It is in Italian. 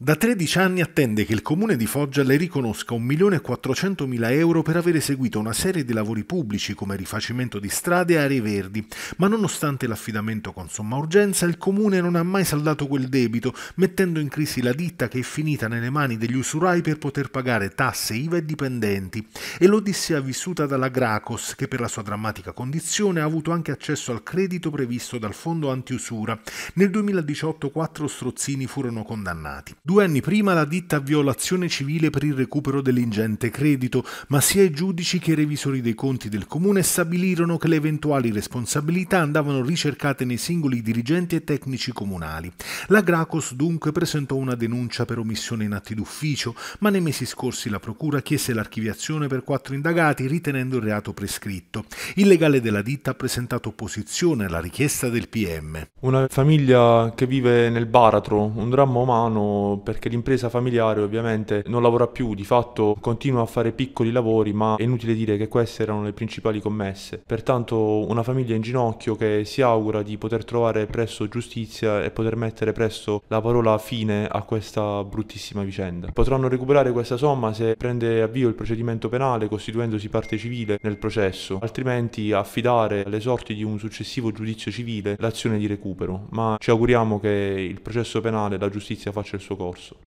Da 13 anni attende che il comune di Foggia le riconosca 1.400.000 euro per aver eseguito una serie di lavori pubblici come rifacimento di strade e aree verdi, ma nonostante l'affidamento con somma urgenza il comune non ha mai saldato quel debito, mettendo in crisi la ditta che è finita nelle mani degli usurai per poter pagare tasse, IVA e dipendenti. E l'odissea vissuta dalla Gracos, che per la sua drammatica condizione ha avuto anche accesso al credito previsto dal fondo antiusura. Nel 2018 quattro strozzini furono condannati. Due anni prima la ditta avviò l'azione civile per il recupero dell'ingente credito, ma sia i giudici che i revisori dei conti del comune stabilirono che le eventuali responsabilità andavano ricercate nei singoli dirigenti e tecnici comunali. La Gracos dunque presentò una denuncia per omissione in atti d'ufficio, ma nei mesi scorsi la procura chiese l'archiviazione per quattro indagati ritenendo il reato prescritto. Il legale della ditta ha presentato opposizione alla richiesta del PM. Una famiglia che vive nel baratro, un dramma umano perché l'impresa familiare ovviamente non lavora più, di fatto continua a fare piccoli lavori, ma è inutile dire che queste erano le principali commesse. Pertanto una famiglia in ginocchio che si augura di poter trovare presto giustizia e poter mettere presto la parola fine a questa bruttissima vicenda. Potranno recuperare questa somma se prende avvio il procedimento penale costituendosi parte civile nel processo, altrimenti affidare alle sorti di un successivo giudizio civile l'azione di recupero, ma ci auguriamo che il processo penale e la giustizia faccia il suo corso dorso.